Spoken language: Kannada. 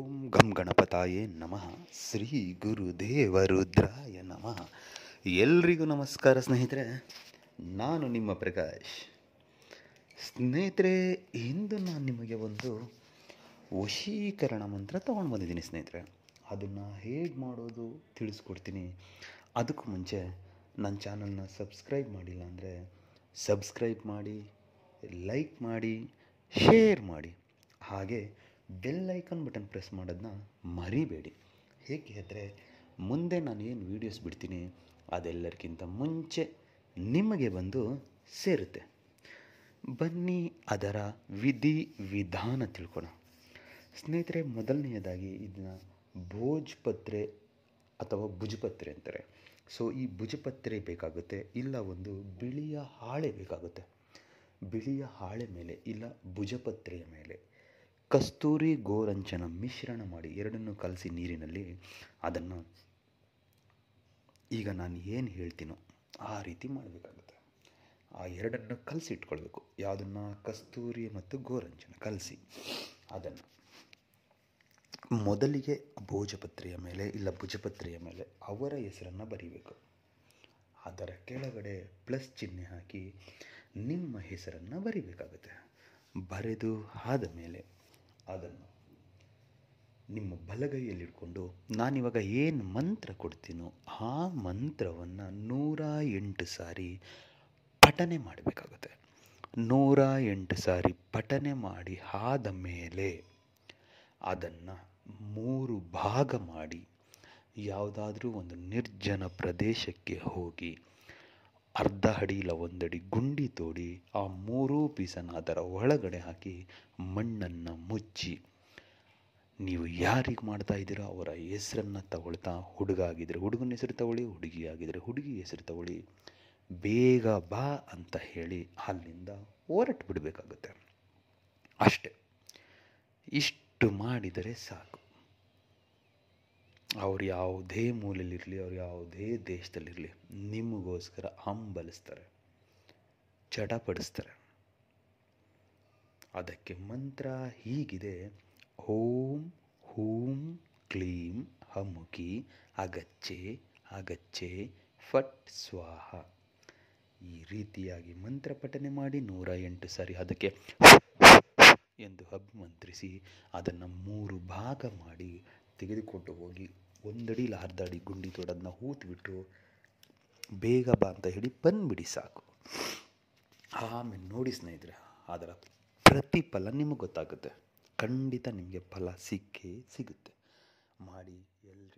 ಓಂ ಗಂ ಗಣಪತಾಯೇ ನಮಃ ಶ್ರೀ ಗುರುದೇವರುದ್ರಾಯ ರುದ್ರಾಯ ನಮಃ ಎಲ್ರಿಗೂ ನಮಸ್ಕಾರ ಸ್ನೇಹಿತರೆ ನಾನು ನಿಮ್ಮ ಪ್ರಕಾಶ್ ಸ್ನೇಹಿತರೆ ಇಂದು ನಾನು ನಿಮಗೆ ಒಂದು ವಶೀಕರಣ ಮಂತ್ರ ತೊಗೊಂಡು ಬಂದಿದ್ದೀನಿ ಸ್ನೇಹಿತರೆ ಅದನ್ನು ಹೇಗೆ ಮಾಡೋದು ತಿಳಿಸ್ಕೊಡ್ತೀನಿ ಅದಕ್ಕೂ ಮುಂಚೆ ನನ್ನ ಚಾನಲ್ನ ಸಬ್ಸ್ಕ್ರೈಬ್ ಮಾಡಿಲ್ಲ ಅಂದರೆ ಸಬ್ಸ್ಕ್ರೈಬ್ ಮಾಡಿ ಲೈಕ್ ಮಾಡಿ ಶೇರ್ ಮಾಡಿ ಹಾಗೆ ಬೆಲ್ ಐಕಾನ್ ಬಟನ್ ಪ್ರೆಸ್ ಮಾಡೋದನ್ನ ಮರಿಬೇಡಿ ಹೇಗೆ ಅಂದರೆ ಮುಂದೆ ನಾನು ಏನು ವೀಡಿಯೋಸ್ ಬಿಡ್ತೀನಿ ಅದೆಲ್ಲರಿಗಿಂತ ಮುಂಚೆ ನಿಮಗೆ ಬಂದು ಸೇರುತ್ತೆ ಬನ್ನಿ ಅದರ ವಿಧಿ ವಿಧಾನ ತಿಳ್ಕೊಳ ಸ್ನೇಹಿತರೆ ಮೊದಲನೆಯದಾಗಿ ಇದನ್ನ ಭೋಜ್ಪತ್ರೆ ಅಥವಾ ಭುಜಪತ್ರೆ ಅಂತಾರೆ ಸೊ ಈ ಭುಜಪತ್ರೆ ಬೇಕಾಗುತ್ತೆ ಇಲ್ಲ ಒಂದು ಬಿಳಿಯ ಹಾಳೆ ಬೇಕಾಗುತ್ತೆ ಬಿಳಿಯ ಹಾಳೆ ಮೇಲೆ ಇಲ್ಲ ಭುಜಪತ್ರೆಯ ಮೇಲೆ ಕಸ್ತೂರಿ ಗೋರಂಚನ ಮಿಶ್ರಣ ಮಾಡಿ ಎರಡನ್ನು ಕಲಸಿ ನೀರಿನಲ್ಲಿ ಅದನ್ನು ಈಗ ನಾನು ಏನು ಹೇಳ್ತೀನೋ ಆ ರೀತಿ ಮಾಡಬೇಕಾಗುತ್ತೆ ಆ ಎರಡನ್ನು ಕಲಸಿ ಇಟ್ಕೊಳ್ಬೇಕು ಯಾವುದನ್ನು ಕಸ್ತೂರಿ ಮತ್ತು ಗೋರಂಚನ ಕಲಸಿ ಅದನ್ನು ಮೊದಲಿಗೆ ಭೋಜಪತ್ರೆಯ ಮೇಲೆ ಇಲ್ಲ ಭುಜಪತ್ರೆಯ ಮೇಲೆ ಅವರ ಹೆಸರನ್ನು ಬರೀಬೇಕು ಅದರ ಕೆಳಗಡೆ ಪ್ಲಸ್ ಚಿಹ್ನೆ ಹಾಕಿ ನಿಮ್ಮ ಹೆಸರನ್ನು ಬರಿಬೇಕಾಗುತ್ತೆ ಬರೆದು ಆದ ಮೇಲೆ ಅದನ್ನು ನಿಮ್ಮ ಬಲಗೈಯಲ್ಲಿಡ್ಕೊಂಡು ನಾನಿವಾಗ ಏನು ಮಂತ್ರ ಕೊಡ್ತೀನೋ ಆ ಮಂತ್ರವನ್ನು ನೂರ ಎಂಟು ಸಾರಿ ಪಠನೆ ಮಾಡಬೇಕಾಗುತ್ತೆ ನೂರ ಎಂಟು ಸಾರಿ ಪಠನೆ ಮಾಡಿ ಆದ ಮೇಲೆ ಅದನ್ನು ಮೂರು ಭಾಗ ಮಾಡಿ ಯಾವುದಾದ್ರೂ ಒಂದು ನಿರ್ಜನ ಪ್ರದೇಶಕ್ಕೆ ಹೋಗಿ ಅರ್ಧ ಅಡಿ ಇಲ್ಲ ಒಂದಡಿ ಗುಂಡಿ ತೋಡಿ ಆ ಮೂರೂ ಪೀಸನ್ನು ಅದರ ಒಳಗಡೆ ಹಾಕಿ ಮಣ್ಣನ್ನು ಮುಚ್ಚಿ ನೀವು ಯಾರಿಗೆ ಮಾಡ್ತಾ ಇದ್ದೀರೋ ಅವರ ಹೆಸರನ್ನು ತಗೊಳ್ತಾ ಹುಡುಗ ಆಗಿದ್ದರೆ ಹುಡುಗನ ಹೆಸರು ತಗೊಳ್ಳಿ ಹುಡುಗಿ ಆಗಿದ್ರೆ ಹುಡುಗಿ ಹೆಸರು ತಗೊಳ್ಳಿ ಬೇಗ ಬಾ ಅಂತ ಹೇಳಿ ಅಲ್ಲಿಂದ ಹೊರಟು ಬಿಡಬೇಕಾಗುತ್ತೆ ಅಷ್ಟೆ ಇಷ್ಟು ಮಾಡಿದರೆ ಸಾಕು ಅವ್ರು ಯಾವುದೇ ಮೂಲೆಯಲ್ಲಿರಲಿ ಅವ್ರು ಯಾವುದೇ ದೇಶದಲ್ಲಿರಲಿ ನಿಮಗೋಸ್ಕರ ಹಂಬಲಿಸ್ತಾರೆ ಚಟಪಡಿಸ್ತಾರೆ ಅದಕ್ಕೆ ಮಂತ್ರ ಹೀಗಿದೆ ಓಂ ಹೂಂ ಕ್ಲೀಂ ಹಮುಕಿ ಅಗಚ್ಚೆ ಅಗಚ್ಚೆ ಫಟ್ ಸ್ವಾಹ ಈ ರೀತಿಯಾಗಿ ಮಂತ್ರ ಪಠನೆ ಮಾಡಿ ನೂರ ಎಂಟು ಸಾರಿ ಅದಕ್ಕೆ ಎಂದು ಮಂತ್ರಿಸಿ ಅದನ್ನು ಮೂರು ಭಾಗ ಮಾಡಿ ತೆಗೆದುಕೊಂಡು ಹೋಗಿ ಒಂದಡಿ ಲಾರ್ದಾಡಿ ಗುಂಡಿ ಗುಂಡಿ ತೊಡೋದನ್ನ ಹೂತ್ಬಿಟ್ಟು ಬೇಗ ಬಾ ಅಂತ ಹೇಳಿ ಬಂದುಬಿಡಿ ಸಾಕು ಆಮೇಲೆ ನೋಡಿ ಸ್ನೇಹಿತರೆ ಅದರ ಪ್ರತಿಫಲ ನಿಮಗೆ ಗೊತ್ತಾಗುತ್ತೆ ಖಂಡಿತ ನಿಮಗೆ ಫಲ ಸಿಕ್ಕೇ ಸಿಗುತ್ತೆ ಮಾಡಿ ಎಲ್ಲರಿಗೂ